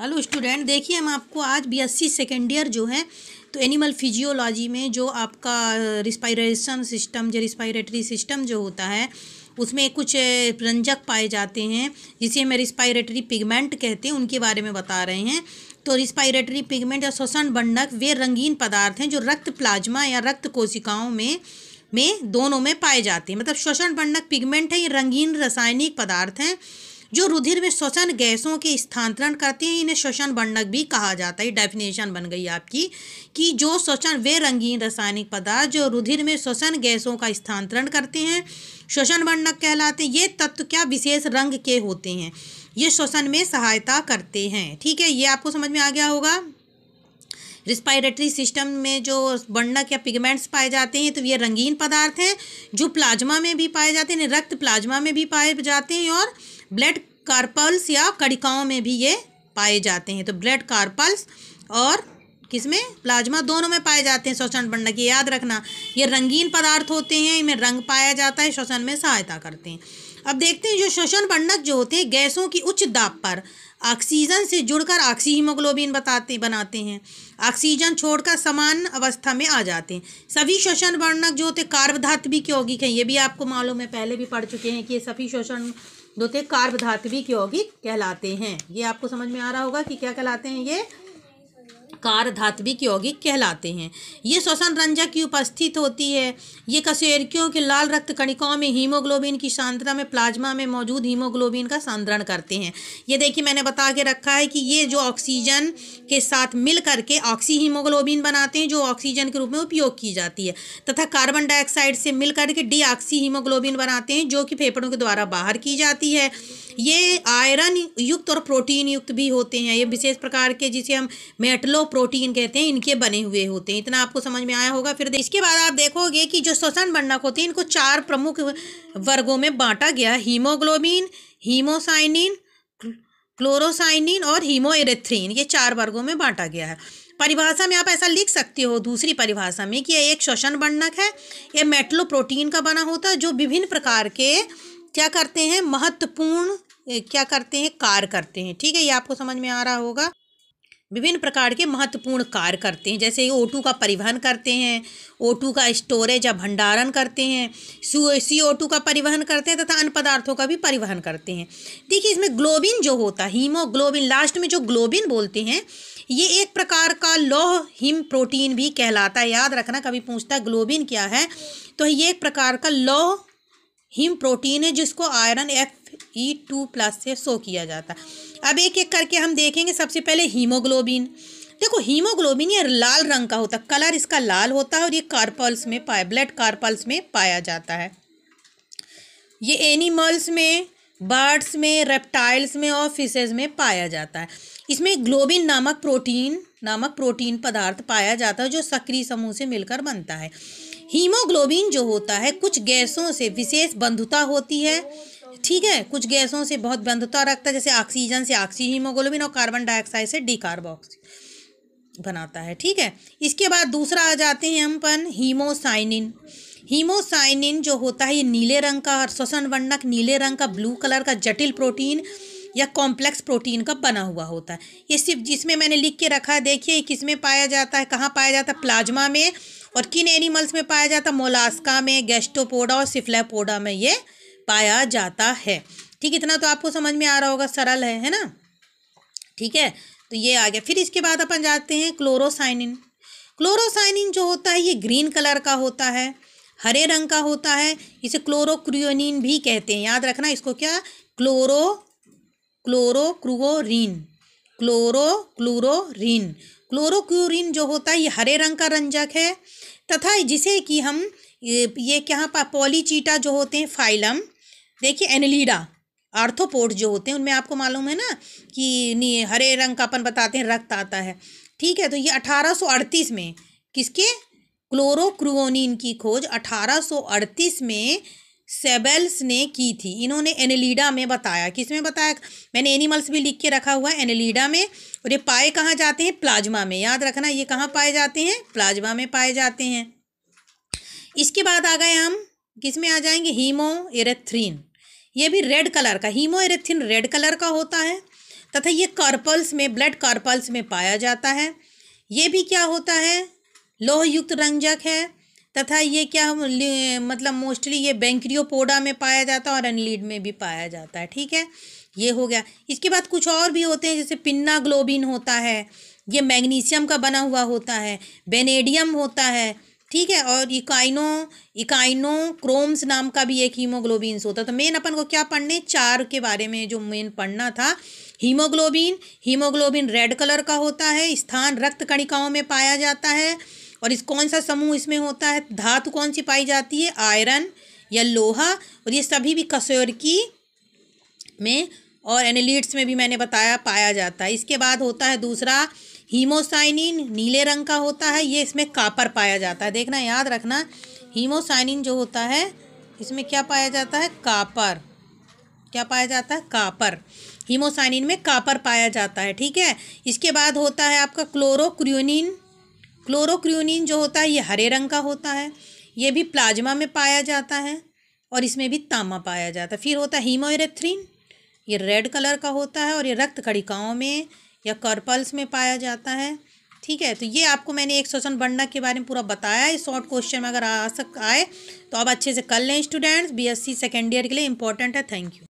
hello student देखिए हम आपको आज बीएससी सेकेंड ईयर जो है तो एनिमल फिजियोलॉजी में जो आपका रिस्पायरेशन सिस्टम जो रिस्पायरेटरी सिस्टम जो होता है उसमें कुछ रंजक पाए जाते हैं जिसे हमें रिस्पायरेटरी पिगमेंट कहते हैं उनके बारे में बता रहे हैं तो रिस्पायरेटरी पिगमेंट या श्वसन बंडक वे रंगीन पदार्थ हैं जो रक्त प्लाज्मा या रक्त कोशिकाओं में में दोनों में पाए जाते हैं मतलब श्वसन बंडक पिगमेंट है ये रंगीन रासायनिक पदार्थ हैं जो रुधिर में श्वसन गैसों के स्थानांतरण करते हैं इन्हें श्वसन बंडक भी कहा जाता है डेफिनेशन बन गई आपकी कि जो श्वसन वे रंगीन रासायनिक पदार्थ जो रुधिर में श्वसन गैसों का स्थानांतरण करते हैं श्वसन बंडक कहलाते हैं ये तत्व क्या विशेष रंग के होते हैं ये श्वसन में सहायता करते हैं ठीक है ये आपको समझ में आ गया होगा रिस्पायरेटरी सिस्टम में जो बंडक या पिगमेंट्स पाए जाते हैं तो ये रंगीन पदार्थ हैं जो प्लाज्मा में भी पाए जाते हैं रक्त प्लाज्मा में भी पाए जाते हैं और ब्लड कार्पल्स या कड़िकाओं में भी ये पाए जाते हैं तो ब्लड कार्पल्स और किसमें प्लाज्मा दोनों में पाए जाते हैं श्वसन बंडक ये याद रखना ये रंगीन पदार्थ होते हैं इनमें रंग पाया जाता है श्वसन में सहायता करते हैं अब देखते हैं जो श्वसन वर्णक जो होते हैं गैसों की उच्च दाब पर ऑक्सीजन से जुड़कर ऑक्सी हीमोग्लोबिन बताते बनाते हैं ऑक्सीजन छोड़कर समान अवस्था में आ जाते हैं सभी श्वसन वर्णक जो होते कार्ब धात्विक यौगिक हैं ये भी आपको मालूम है पहले भी पढ़ चुके हैं कि ये सभी श्वसन जो होते कार्ब धात्विक यौगिक कहलाते हैं ये आपको समझ में आ रहा होगा कि क्या कहलाते हैं ये कार धात्विक यौगिक कहलाते हैं ये श्वसन रंजक की उपस्थित होती है ये कसेरकियों के लाल रक्त कणिकाओं में हीमोग्लोबिन की सांद्रा में प्लाज्मा में मौजूद हीमोग्लोबिन का सांद्रण करते हैं ये देखिए मैंने बता के रखा है कि ये जो ऑक्सीजन के साथ मिल करके ऑक्सी हीमोग्लोबिन बनाते हैं जो ऑक्सीजन के रूप में उपयोग की जाती है तथा कार्बन डाइऑक्साइड से मिल करके डी हीमोग्लोबिन बनाते हैं जो कि फेफड़ों के द्वारा बाहर की जाती है ये आयरन युक्त और प्रोटीन युक्त भी होते हैं ये विशेष प्रकार के जिसे हम मेटलो प्रोटीन कहते हैं इनके बने हुए होते हैं इतना आपको समझ में आया होगा फिर इसके बाद आप देखोगे कि जो श्वसन बंडक होते हैं इनको चार प्रमुख वर्गों में बांटा गया हीमोग्लोबिन हीमोसाइनिन क्लोरोसाइनिन और हीमोएरेथ्रीन ये चार वर्गों में बांटा गया है परिभाषा में आप ऐसा लिख सकते हो दूसरी परिभाषा में कि यह एक श्वसन बंडक है यह मेटलो प्रोटीन का बना होता है जो विभिन्न प्रकार के क्या करते हैं महत्वपूर्ण क्या करते हैं कार्य करते हैं ठीक है ये आपको समझ में आ रहा होगा विभिन्न प्रकार के महत्वपूर्ण कार्य करते हैं जैसे ओ का परिवहन करते हैं ओ का स्टोरेज या भंडारण करते हैं सी ओ का परिवहन करते हैं तथा अन्य पदार्थों का भी परिवहन करते हैं देखिए इसमें ग्लोबिन जो होता है हीमोग्लोबिन लास्ट में जो ग्लोबिन बोलते हैं ये एक प्रकार का लौह हिम प्रोटीन भी कहलाता है याद रखना कभी पूछता है ग्लोबिन क्या है तो ये एक प्रकार का लौह हिम प्रोटीन है जिसको iron F E two plus से शो किया जाता है अब एक एक करके हम देखेंगे सबसे पहले हीमोग्लोबिन देखो हीमोग्लोबिन ये लाल रंग का होता है कलर इसका लाल होता है और ये कार्पल्स में पाया ब्लड कार्पल्स में पाया जाता है ये एनिमल्स में बर्ड्स में रेप्टाइल्स में और फिशेज में पाया जाता है इसमें ग्लोबिन नामक प्रोटीन नामक प्रोटीन पदार्थ पाया जाता है जो सक्रिय समूह से मिलकर बनता है हीमोग्लोबिन जो होता है कुछ गैसों से विशेष बंधुता होती है ठीक है कुछ गैसों से बहुत बंधुता रखता है जैसे ऑक्सीजन से ऑक्सी हीमोग्लोबिन और कार्बन डाइऑक्साइड से डी बनाता है ठीक है इसके बाद दूसरा आ जाते हैं हम पन हीमोसाइनिन हीमोसाइनिन जो होता है ये नीले रंग का और श्वसन वर्णक नीले रंग का ब्लू कलर का जटिल प्रोटीन या कॉम्प्लेक्स प्रोटीन का बना हुआ होता है ये सिर्फ जिसमें मैंने लिख के रखा है देखिए किस में पाया जाता है कहाँ पाया जाता है प्लाज्मा में और किन एनिमल्स में पाया जाता है मोलास्का में गैस्टोपोडा और सिफ्लेपोडा में ये पाया जाता है ठीक इतना तो आपको समझ में आ रहा होगा सरल है है ना ठीक है तो ये आ गया फिर इसके बाद अपन जाते हैं क्लोरोसाइनिन क्लोरोसाइनिन जो होता है ये ग्रीन कलर का होता है हरे रंग का होता है इसे क्लोरोक्रियोनिन भी कहते हैं याद रखना इसको क्या क्लोरो क्लोरोक्रुओरिन क्लोरो क्लोरोन क्लोरोक्यूरिन जो होता है ये हरे रंग का रंजक है तथा जिसे कि हम ये क्या पॉलीचीटा जो होते हैं फाइलम देखिए एनिलीडा आर्थोपोड जो होते हैं उनमें आपको मालूम है ना कि हरे रंग का अपन बताते हैं रक्त आता है ठीक है तो ये अठारह में किसके क्लोरोक्रूओनिन की खोज अठारह में सेबेल्स ने की थी इन्होंने एनिलीडा में बताया किस में बताया मैंने एनिमल्स भी लिख के रखा हुआ है एनिलीडा में और ये पाए कहाँ जाते हैं प्लाज्मा में याद रखना ये कहाँ पाए जाते हैं प्लाज्मा में पाए जाते हैं इसके बाद आ गए हम किस में आ जाएंगे हीमो एरेथ्रीन ये भी रेड कलर का हीमो एरेथ्रीन रेड कलर का होता है तथा ये कार्पल्स में ब्लड कार्पल्स में पाया जाता है ये भी क्या होता है लोहयुक्त रंजक है तथा ये क्या मतलब मोस्टली ये बैंक्रियोपोडा में पाया जाता है और अनलीड में भी पाया जाता है ठीक है ये हो गया इसके बाद कुछ और भी होते हैं जैसे पिन्ना ग्लोबिन होता है ये मैग्नीशियम का बना हुआ होता है बेनेडियम होता है ठीक है और इकाइनो इकाइनो क्रोम्स नाम का भी एक हीमोग्लोबिन होता है तो मेन अपन को क्या पढ़ने चार के बारे में जो मेन पढ़ना था हीमोग्लोबिन हीमोग्लोबिन रेड कलर का होता है स्थान रक्त कणिकाओं में पाया जाता है और इस कौन सा समूह इसमें होता है धातु कौन सी पाई जाती है आयरन या लोहा और ये सभी भी कसोर की में और एनिलीट्स में भी मैंने बताया पाया जाता है इसके बाद होता है दूसरा हीमोसाइनिन नीले रंग का होता है ये इसमें कापर पाया जाता है देखना याद रखना हीमोसाइनिन जो होता है इसमें क्या पाया जाता है कापर क्या पाया जाता है कापर हीमोसाइनिन में कापर पाया जाता है ठीक है इसके बाद होता है आपका क्लोरोक्रियोनिन क्लोरोक्रियोनिन जो होता है ये हरे रंग का होता है ये भी प्लाज्मा में पाया जाता है और इसमें भी तामा पाया जाता है फिर होता है हीमोरेथ्रिन ये रेड कलर का होता है और ये रक्त कणिकाओं में या कर्पल्स में पाया जाता है ठीक है तो ये आपको मैंने एक श्वसन बंडक के बारे में पूरा बताया है शॉर्ट क्वेश्चन में अगर आ सक आए तो आप अच्छे से कर लें स्टूडेंट्स बीएससी सेकेंड ईयर के लिए इंपॉर्टेंट है थैंक यू